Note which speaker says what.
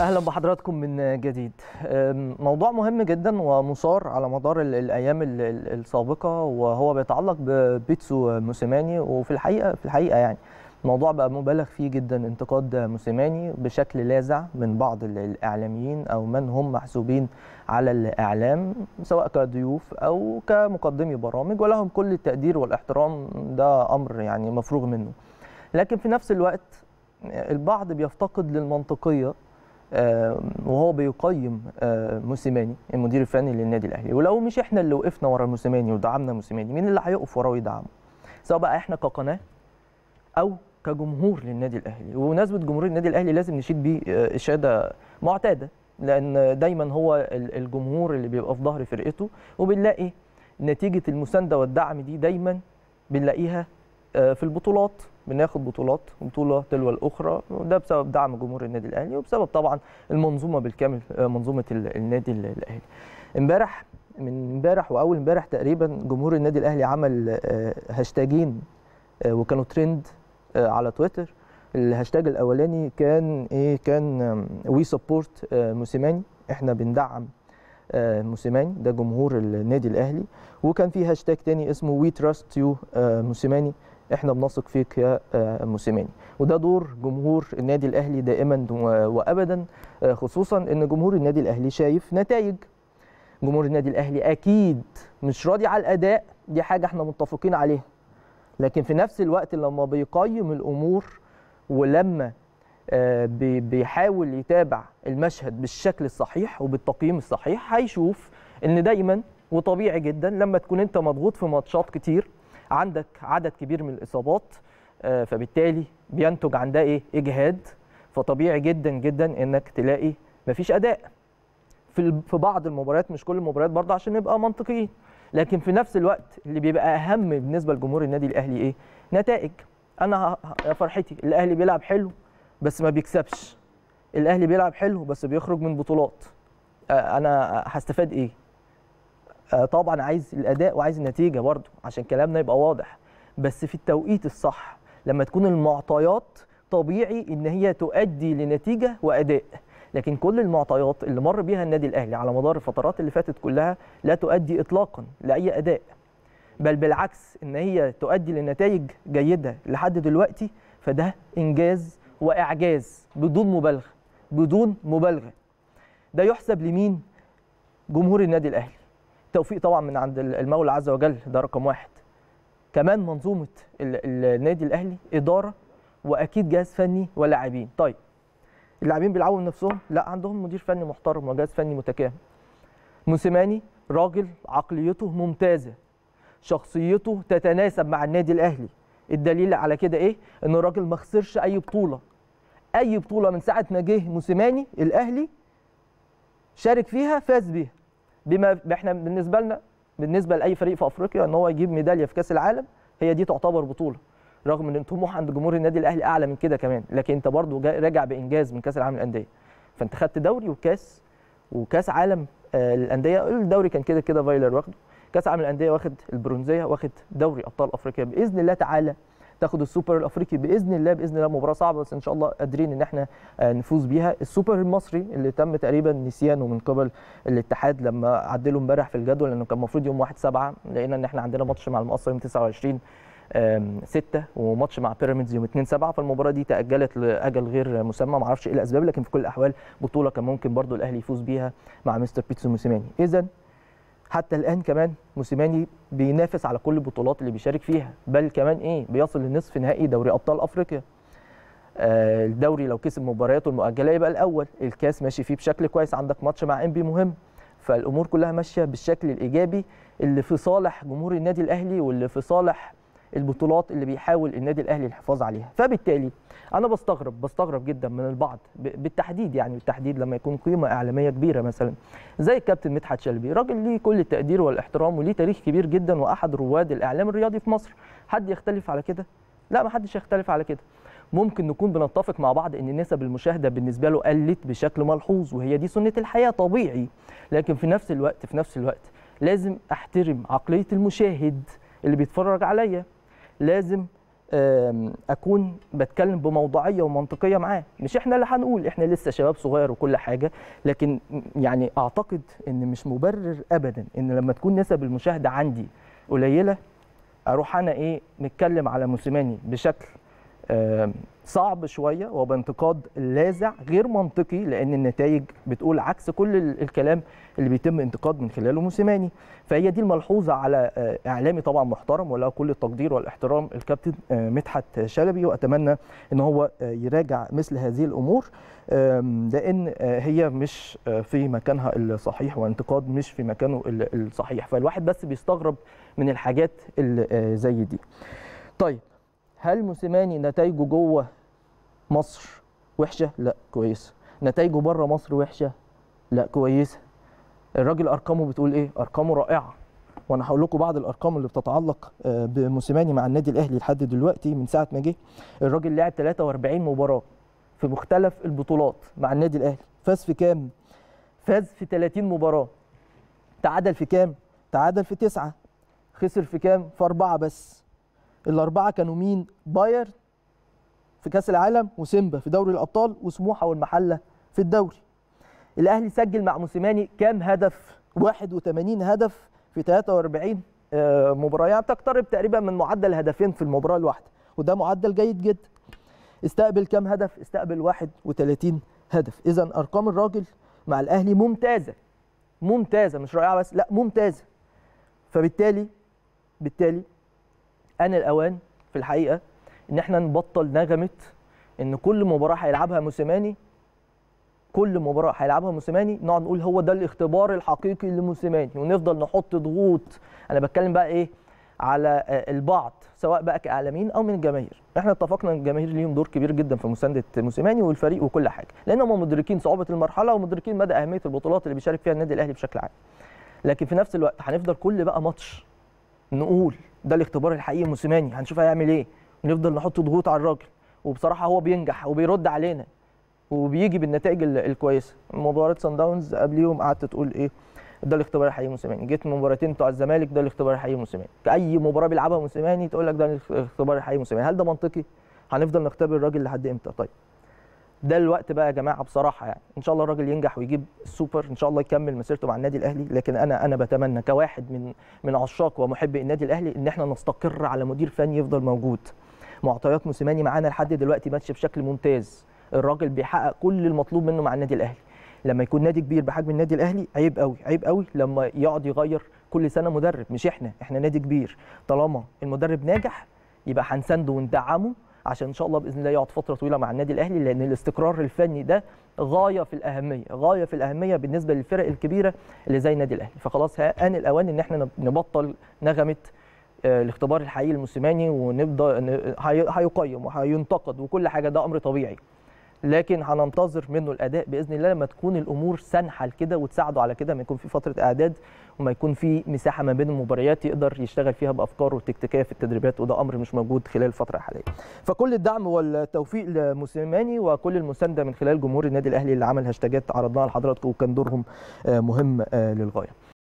Speaker 1: اهلا بحضراتكم من جديد موضوع مهم جدا ومثار على مدار الايام السابقه وهو بيتعلق ببيتسو موسيماني وفي الحقيقه في الحقيقه يعني الموضوع بقى مبالغ فيه جدا انتقاد موسيماني بشكل لاذع من بعض الاعلاميين او من هم محسوبين على الاعلام سواء كضيوف او كمقدمي برامج ولهم كل التقدير والاحترام ده امر يعني مفروغ منه لكن في نفس الوقت البعض بيفتقد للمنطقيه آه، وهو بيقيم آه، موسيماني المدير الفني للنادي الاهلي ولو مش احنا اللي وقفنا ورا موسيماني ودعمنا موسيماني مين اللي هيقف وراه ويدعمه سواء بقى احنا كقناه او كجمهور للنادي الاهلي ومناسبه جمهور النادي الاهلي لازم نشيد بيه آه، اشاده معتاده لان دايما هو الجمهور اللي بيبقى في ظهر فرقته وبنلاقي نتيجه المسانده والدعم دي دايما بنلاقيها في البطولات بناخد بطولات بطوله تلو الاخرى وده بسبب دعم جمهور النادي الاهلي وبسبب طبعا المنظومه بالكامل آه، منظومه النادي الاهلي امبارح من امبارح واول امبارح تقريبا جمهور النادي الاهلي عمل آه، هاشتاجين آه، وكانوا ترند على تويتر الهاشتاج الاولاني كان ايه كان وي سبورت موسيماني احنا بندعم موسيماني ده جمهور النادي الاهلي وكان في هاشتاج تاني اسمه وي تراست يو موسيماني احنا بنثق فيك يا آه، موسيماني وده دور جمهور النادي الاهلي دائما وابدا آه، خصوصا ان جمهور النادي الاهلي شايف نتائج جمهور النادي الاهلي اكيد مش راضي على الاداء دي حاجه احنا متفقين عليها لكن في نفس الوقت لما بيقيم الامور ولما آه، بيحاول يتابع المشهد بالشكل الصحيح وبالتقييم الصحيح هيشوف ان دايما وطبيعي جدا لما تكون انت مضغوط في ماتشات كتير عندك عدد كبير من الاصابات آه، فبالتالي بينتج عندها ايه اجهاد فطبيعي جدا جدا انك تلاقي مفيش اداء في في بعض المباريات مش كل المباريات برضه عشان نبقى منطقيين لكن في نفس الوقت اللي بيبقى اهم بالنسبه لجمهور النادي الاهلي ايه نتائج انا يا فرحتي الاهلي بيلعب حلو بس ما بيكسبش الاهلي بيلعب حلو بس بيخرج من بطولات آه، انا هستفاد ايه آه، طبعا عايز الاداء وعايز النتيجه برده عشان كلامنا يبقى واضح بس في التوقيت الصح لما تكون المعطيات طبيعي ان هي تؤدي لنتيجه واداء لكن كل المعطيات اللي مر بيها النادي الاهلي على مدار الفترات اللي فاتت كلها لا تؤدي اطلاقا لاي اداء بل بالعكس ان هي تؤدي لنتائج جيده لحد دلوقتي فده انجاز واعجاز بدون مبالغه بدون مبالغه ده يحسب لمين جمهور النادي الاهلي التوفيق طبعا من عند المولى عز وجل ده رقم واحد كمان منظومه النادي الاهلي اداره واكيد جهاز فني ولاعبين طيب اللاعبين بيلعبوا من نفسهم لا عندهم مدير فني محترم وجهاز فني متكامل موسيماني راجل عقليته ممتازه شخصيته تتناسب مع النادي الاهلي الدليل على كده ايه ان الراجل ما خسرش اي بطوله اي بطوله من ساعه ما جه موسيماني الاهلي شارك فيها فاز بيها بما احنا بالنسبه لنا بالنسبه لاي فريق في افريقيا ان هو يجيب ميداليه في كاس العالم هي دي تعتبر بطوله رغم ان الطموح عند جمهور النادي الاهلي اعلى من كده كمان لكن انت برضو راجع بانجاز من كاس العالم للانديه فانت خدت دوري وكاس وكاس عالم آه، الانديه الدوري كان كده كده فايلر واخده كاس عالم الانديه واخد البرونزيه واخد دوري ابطال افريقيا باذن الله تعالى تاخد السوبر الافريقي باذن الله باذن الله مباراه صعبه بس ان شاء الله قادرين ان احنا آه، نفوز بيها السوبر المصري اللي تم تقريبا نسيانه من قبل الاتحاد لما عدلوا امبارح في الجدول لانه كان المفروض يوم 1 7 لقينا ان احنا عندنا ماتش مع المقصه يوم 29 6 وماتش مع بيراميدز يوم 2 7 فالمباراه دي تاجلت لاجل غير مسمى ما اعرفش ايه الاسباب لكن في كل الاحوال بطوله كان ممكن برضو الاهلي يفوز بيها مع مستر بيتسو موسيماني اذا حتى الان كمان موسيماني بينافس على كل البطولات اللي بيشارك فيها بل كمان ايه بيصل لنصف نهائي دوري ابطال افريقيا آه الدوري لو كسب مبارياته المؤجله يبقى الاول الكاس ماشي فيه بشكل كويس عندك ماتش مع انبي مهم فالامور كلها ماشيه بالشكل الايجابي اللي في صالح جمهور النادي الاهلي واللي في صالح البطولات اللي بيحاول النادي الاهلي الحفاظ عليها فبالتالي انا بستغرب بستغرب جدا من البعض بالتحديد يعني بالتحديد لما يكون قيمه اعلاميه كبيره مثلا زي الكابتن مدحت شلبي راجل ليه كل التقدير والاحترام وليه تاريخ كبير جدا واحد رواد الاعلام الرياضي في مصر حد يختلف على كده لا ما حدش يختلف على كده ممكن نكون بنتفق مع بعض ان نسب المشاهده بالنسبه له قلت بشكل ملحوظ وهي دي سنه الحياه طبيعي لكن في نفس الوقت في نفس الوقت لازم احترم عقليه المشاهد اللي بيتفرج عليا لازم اكون بتكلم بموضوعيه ومنطقيه معاه مش احنا اللي هنقول احنا لسه شباب صغير وكل حاجه لكن يعني اعتقد ان مش مبرر ابدا ان لما تكون نسب المشاهده عندي قليله اروح انا ايه نتكلم على موسيماني بشكل صعب شويه وبانتقاد لاذع غير منطقي لان النتائج بتقول عكس كل الكلام اللي بيتم انتقاد من خلاله موسيماني فهي دي الملحوظه على آه، اعلامي طبعا محترم وله كل التقدير والاحترام الكابتن آه، مدحت شلبي واتمنى ان هو آه، يراجع مثل هذه الامور لان هي مش في مكانها الصحيح وانتقاد مش في مكانه الصحيح فالواحد بس بيستغرب من الحاجات اللي زي دي طيب هل موسيماني نتائجه جوه مصر وحشه؟ لا كويسه. نتائجه بره مصر وحشه؟ لا كويسه. الراجل ارقامه بتقول ايه؟ ارقامه رائعه. وانا هقول لكم بعض الارقام اللي بتتعلق آه، بموسيماني مع النادي الاهلي لحد دلوقتي من ساعه ما جه الراجل لعب 43 مباراه في مختلف البطولات مع النادي الاهلي فاز في كام فاز في 30 مباراه تعادل في كام تعادل في تسعة خسر في كام في أربعة بس الاربعه كانوا مين بايرن في كاس العالم وسيمبا في دوري الابطال وسموحه والمحله في الدوري الاهلي سجل مع موسيماني كام هدف 81 هدف في 43 آه، مباراه يعني تقترب تقريبا من معدل هدفين في المباراه الواحده وده معدل جيد جدا استقبل كام هدف استقبل 31 هدف اذا ارقام الراجل مع الاهلي ممتازه ممتازه مش رائعه بس لا ممتازه فبالتالي بالتالي ان الاوان في الحقيقه ان احنا نبطل نغمه ان كل مباراه هيلعبها موسيماني كل مباراه هيلعبها موسيماني نقعد نقول هو ده الاختبار الحقيقي لموسيماني ونفضل نحط ضغوط انا بتكلم بقى ايه على آه، البعض سواء بقى كاعلاميين او من الجماهير احنا اتفقنا ان الجماهير ليهم دور كبير جدا في مسانده موسيماني والفريق وكل حاجه لان هم مدركين صعوبه المرحله ومدركين مدى اهميه البطولات اللي بيشارك فيها النادي الاهلي بشكل عام لكن في نفس الوقت هنفضل كل بقى ماتش نقول ده الاختبار الحقيقي موسيماني هنشوف هيعمل ايه نفضل نحط ضغوط على الراجل وبصراحه هو بينجح وبيرد علينا وبيجي بالنتائج الكويسه مباراه سان داونز قبليهم قعدت تقول ايه ده الاختبار الحقيقي موسيماني جيت مباراتين بتوع الزمالك ده الاختبار الحقيقي موسيماني اي مباراه بيلعبها موسيماني تقول لك ده الاختبار الحقيقي موسيماني هل ده منطقي هنفضل نختبر الراجل لحد امتى طيب ده الوقت بقى يا جماعه بصراحه يعني ان شاء الله الراجل ينجح ويجيب السوبر ان شاء الله يكمل مسيرته مع النادي الاهلي لكن انا انا بتمنى كواحد من من عشاق ومحبي النادي الاهلي ان احنا نستقر على مدير فني يفضل موجود معطيات موسيماني معانا لحد دلوقتي ماتش بشكل ممتاز الراجل بيحقق كل المطلوب منه مع النادي الاهلي لما يكون نادي كبير بحجم النادي الاهلي عيب قوي عيب قوي لما يقعد يغير كل سنه مدرب مش احنا احنا نادي كبير طالما المدرب ناجح يبقى هنسنده وندعمه عشان ان شاء الله باذن الله يقعد فتره طويله مع النادي الاهلي لان الاستقرار الفني ده غايه في الاهميه غايه في الاهميه بالنسبه للفرق الكبيره اللي زي النادي الاهلي فخلاص ان الاوان ان احنا نبطل نغمه آه، الاختبار الحقيقي الموسيماني ونبدا هيقيم وهينتقد وكل حاجه ده امر طبيعي لكن هننتظر منه الاداء باذن الله لما تكون الامور سانحه لكده وتساعده على كده ما يكون في فتره اعداد وما يكون في مساحه ما بين المباريات يقدر يشتغل فيها بافكاره التكتيكيه في التدريبات وده امر مش موجود خلال الفتره الحاليه. فكل الدعم والتوفيق لموسيماني وكل المسانده من خلال جمهور النادي الاهلي اللي عمل هاشتاجات عرضناها لحضراتكم وكان دورهم آه، مهم آه، للغايه.